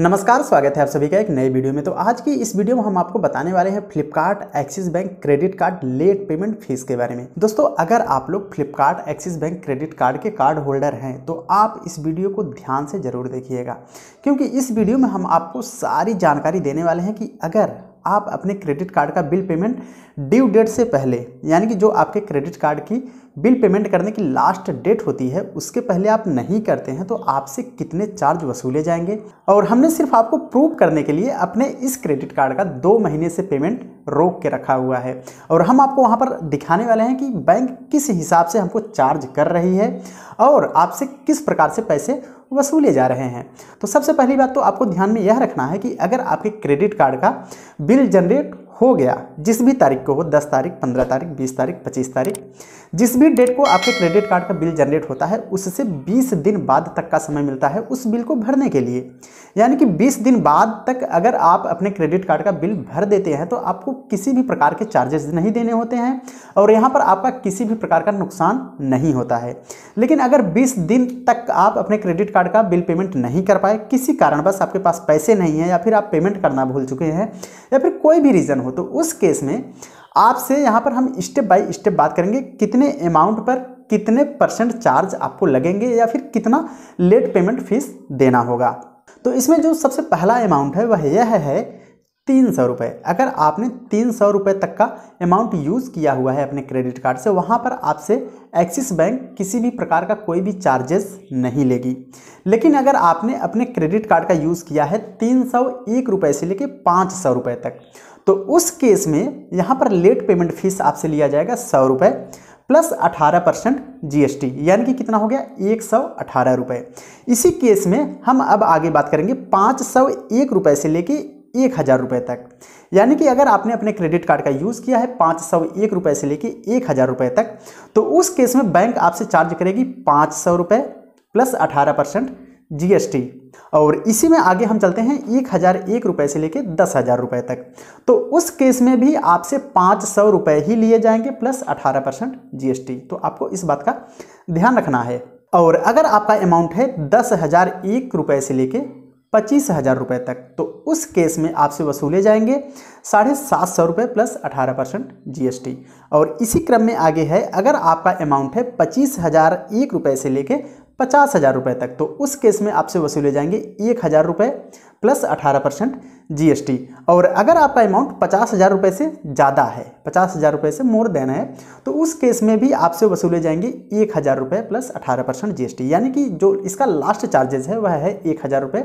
नमस्कार स्वागत है आप सभी का एक नए वीडियो में तो आज की इस वीडियो में हम आपको बताने वाले हैं Flipkart Axis bank credit card late payment fees के बारे में दोस्तों अगर आप लोग Flipkart Axis bank credit card के कार्ड होल्डर हैं तो आप इस वीडियो को ध्यान से जरूर देखिएगा क्योंकि इस वीडियो में हम आपको सारी जानकारी देने वाले हैं कि अगर आप अपने क्रेडिट कार्ड का बिल पेमेंट ड्यू डेट से पहले यानी कि जो आपके क्रेडिट कार्ड की बिल पेमेंट करने की लास्ट डेट होती है उसके पहले आप नहीं करते हैं तो आपसे कितने चार्ज वसूले जाएंगे और हमने सिर्फ आपको प्रूव करने के लिए अपने इस क्रेडिट कार्ड का दो महीने से पेमेंट रोक के रखा हुआ है और हम आपको वहाँ पर दिखाने वाले हैं कि बैंक किस हिसाब से हमको चार्ज कर रही है और आपसे किस प्रकार से पैसे वसूले जा रहे हैं तो सबसे पहली बात तो आपको ध्यान में यह रखना है कि अगर आपके क्रेडिट कार्ड का बिल जनरेट हो गया जिस भी तारीख को हो दस तारीख पंद्रह तारीख बीस तारीख पच्चीस तारीख जिस भी डेट को आपके क्रेडिट कार्ड का बिल जनरेट होता है उससे बीस दिन बाद तक का समय मिलता है उस बिल को भरने के लिए यानी कि बीस दिन बाद तक अगर आप अपने क्रेडिट कार्ड का बिल भर देते हैं तो आपको किसी भी प्रकार के चार्जेस नहीं देने होते हैं और यहाँ पर आपका किसी भी प्रकार का नुकसान नहीं होता है लेकिन अगर बीस दिन तक आप अपने क्रेडिट कार्ड का बिल पेमेंट नहीं कर पाए किसी कारणवश आपके पास पैसे नहीं है या फिर आप पेमेंट करना भूल चुके हैं या फिर कोई भी रीज़न हो तो उस केस में आपसे यहाँ पर हम स्टेप बाय स्टेप बात करेंगे कितने अमाउंट पर कितने परसेंट चार्ज आपको लगेंगे या फिर कितना लेट पेमेंट फीस देना होगा तो इसमें जो सबसे पहला अमाउंट है वह यह है तीन सौ रुपये अगर आपने तीन सौ रुपये तक का अमाउंट यूज़ किया हुआ है अपने क्रेडिट कार्ड से वहाँ पर आपसे एक्सिस बैंक किसी भी प्रकार का कोई भी चार्जेस नहीं लेगी लेकिन अगर आपने अपने क्रेडिट कार्ड का यूज़ किया है तीन सौ एक रुपये से लेकर पाँच सौ रुपये तक तो उस केस में यहाँ पर लेट पेमेंट फीस आपसे लिया जाएगा सौ रुपये प्लस अठारह परसेंट जी यानी कि कितना हो गया एक सौ अठारह रुपये इसी केस में हम अब आगे बात करेंगे पाँच सौ एक रुपये से लेके एक हज़ार रुपये तक यानी कि अगर आपने अपने क्रेडिट कार्ड का यूज़ किया है पाँच सौ एक रुपये से लेके एक हज़ार रुपये तक तो उस केस में बैंक आपसे चार्ज करेगी पाँच सौ रुपये प्लस अठारह परसेंट जीएसटी और इसी में आगे हम चलते हैं एक हज़ार एक रुपये से लेकर दस हज़ार रुपये तक तो उस केस में भी आपसे पाँच सौ रुपये ही लिए जाएंगे प्लस अठारह परसेंट जी तो आपको इस बात का ध्यान रखना है और अगर आपका अमाउंट है दस हज़ार एक रुपये से लेके पच्चीस हज़ार रुपये तक तो उस केस में आपसे वसूले जाएंगे साढ़े सात सौ रुपये प्लस अठारह परसेंट जी और इसी क्रम में आगे है अगर आपका अमाउंट है पच्चीस हज़ार एक रुपये से लेके पचास हज़ार रुपये तक तो उस केस में आपसे वसूले जाएंगे एक हज़ार रुपये प्लस अठारह परसेंट जी और अगर आपका अमाउंट पचास हज़ार रुपये से ज़्यादा है पचास हज़ार रुपये से मोर देना है तो उस केस में भी आपसे वसूले जाएंगे एक हज़ार रुपये प्लस अठारह परसेंट जी यानी कि जो इसका लास्ट चार्जेस है वह है एक हज़ार रुपये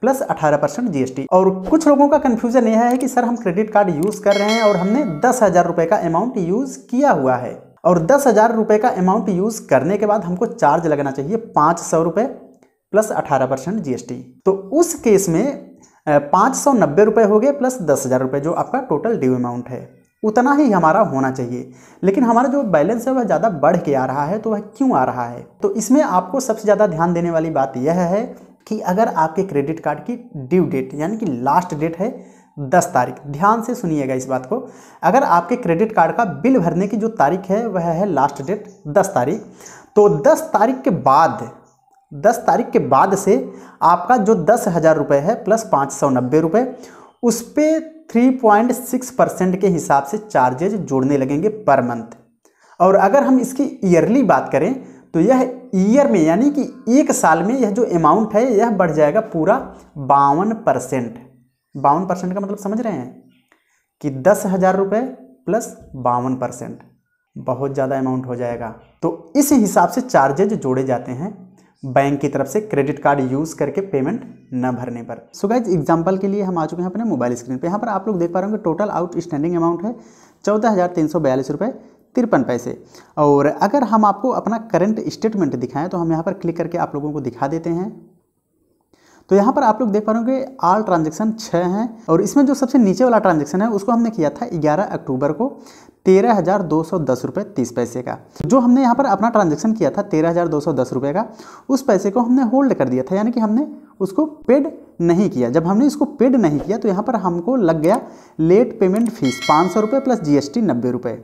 प्लस अठारह परसेंट जी और कुछ लोगों का कन्फ्यूज़न यह है कि सर हम क्रेडिट कार्ड यूज़ कर रहे हैं और हमने दस हज़ार रुपये का अमाउंट यूज़ किया हुआ है और दस हज़ार रुपये का अमाउंट यूज़ करने के बाद हमको चार्ज लगना चाहिए पाँच सौ रुपये प्लस अठारह परसेंट जी तो उस केस में पाँच सौ नब्बे रुपये हो गए प्लस दस हज़ार रुपये जो आपका टोटल ड्यू अमाउंट है उतना ही हमारा होना चाहिए लेकिन हमारा जो बैलेंस है वह ज़्यादा बढ़ के आ रहा है तो वह क्यों आ रहा है तो इसमें आपको सबसे ज़्यादा ध्यान देने वाली बात यह है कि अगर आपके क्रेडिट कार्ड की ड्यू डेट यानी कि लास्ट डेट है दस तारीख ध्यान से सुनिएगा इस बात को अगर आपके क्रेडिट कार्ड का बिल भरने की जो तारीख है वह है लास्ट डेट दस तारीख तो दस तारीख के बाद दस तारीख के बाद से आपका जो दस हज़ार रुपये है प्लस पाँच सौ नब्बे रुपये उस पर थ्री पॉइंट सिक्स परसेंट के हिसाब से चार्जेज जोड़ने लगेंगे पर मंथ और अगर हम इसकी ईयरली बात करें तो यह ईयर में यानी कि एक साल में यह जो अमाउंट है यह बढ़ जाएगा पूरा बावन परसेंट बावन परसेंट का मतलब समझ रहे हैं कि दस हज़ार रुपये प्लस बावन परसेंट बहुत ज़्यादा अमाउंट हो जाएगा तो इस हिसाब से चार्जेज जोड़े जाते हैं बैंक की तरफ से क्रेडिट कार्ड यूज़ करके पेमेंट न भरने पर सो गाइज एग्जाम्पल के लिए हम आ चुके हैं अपने मोबाइल स्क्रीन पे यहाँ पर आप लोग देख पा रहे होंगे टोटल आउटस्टैंडिंग अमाउंट है चौदह हज़ार तीन सौ बयालीस रुपये तिरपन पैसे और अगर हम आपको अपना करंट स्टेटमेंट दिखाएं तो हम यहाँ पर क्लिक करके आप लोगों को दिखा देते हैं तो यहाँ पर आप लोग देख पा रहे हो कि आल ट्रांजेक्शन छः हैं और इसमें जो सबसे नीचे वाला ट्रांजेक्शन है उसको हमने किया था ग्यारह अक्टूबर को तेरह हज़ार दो सौ दस रुपये तीस पैसे का जो हमने यहाँ पर अपना ट्रांजेक्शन किया था तेरह हज़ार दो सौ दस रुपये का उस पैसे को हमने होल्ड कर दिया था यानी कि हमने उसको पेड नहीं किया जब हमने इसको पेड नहीं किया तो यहाँ पर हमको लग गया लेट पेमेंट फीस पाँच सौ रुपये प्लस टी नब्बे रुपये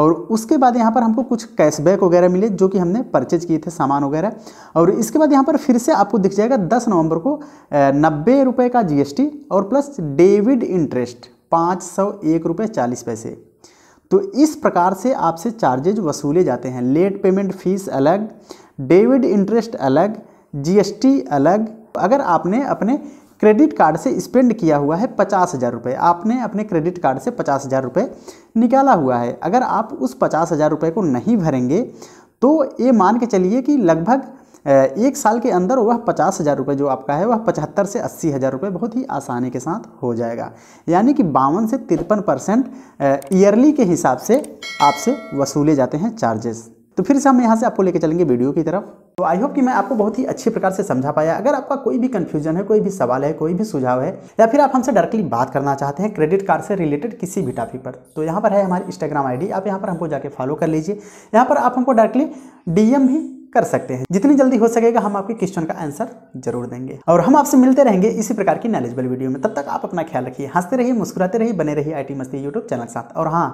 और उसके बाद यहाँ पर हमको कुछ कैशबैक वगैरह मिले जो कि हमने परचेज किए थे सामान वगैरह और इसके बाद यहाँ पर फिर से आपको दिख जाएगा दस नवंबर को नब्बे रुपये का टी और प्लस डेविड इंटरेस्ट पाँच सौ एक रुपये चालीस पैसे तो इस प्रकार से आपसे चार्जेज वसूले जाते हैं लेट पेमेंट फीस अलग डेविड इंटरेस्ट अलग जीएसटी अलग अगर आपने अपने क्रेडिट कार्ड से स्पेंड किया हुआ है पचास हज़ार रुपये आपने अपने क्रेडिट कार्ड से पचास हज़ार रुपये निकाला हुआ है अगर आप उस पचास हज़ार रुपये को नहीं भरेंगे तो ये मान के चलिए कि लगभग एक साल के अंदर वह पचास हज़ार रुपये जो आपका है वह पचहत्तर से अस्सी हज़ार रुपये बहुत ही आसानी के साथ हो जाएगा यानी कि बावन से तिरपन परसेंट ईयरली के हिसाब से आपसे वसूले जाते हैं चार्जेस तो फिर से हम यहाँ से आपको लेके चलेंगे वीडियो की तरफ तो आई होप कि मैं आपको बहुत ही अच्छे प्रकार से समझा पाया अगर आपका कोई भी कन्फ्यूजन है कोई भी सवाल है कोई भी सुझाव है या फिर आप हमसे डायरेक्टली बात करना चाहते हैं क्रेडिट कार्ड से रिलेटेड किसी भी टॉपिक पर तो यहाँ पर है हमारी इंस्टाग्राम आईडी आप यहाँ पर हमको जाके फॉलो कर लीजिए यहाँ पर आप हमको डायरेक्टली डीएम भी कर सकते हैं जितनी जल्दी हो सकेगा हम आपके क्वेश्चन का आंसर जरूर देंगे और हम आपसे मिलते रहेंगे इसी प्रकार की नॉलेजबल वीडियो में तब तक आप अपना ख्याल रखिए हंसते रहिए मुस्कुराते रहिए बने रहिए आईटी मस्ती यूट्यूब चैनल के साथ और हाँ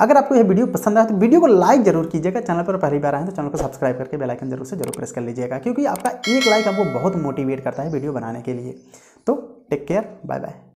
अगर आपको यह वीडियो पसंद आए तो वीडियो को लाइक जरूर कीजिएगा चैनल पर पहली बार आए तो चैनल को सब्सक्राइब करके बेलाइकन जरूर से जरूर प्रेस कर लीजिएगा क्योंकि आपका एक लाइक आपको बहुत मोटिवेट करता है वीडियो बनाने के लिए तो टेक केयर बाय बाय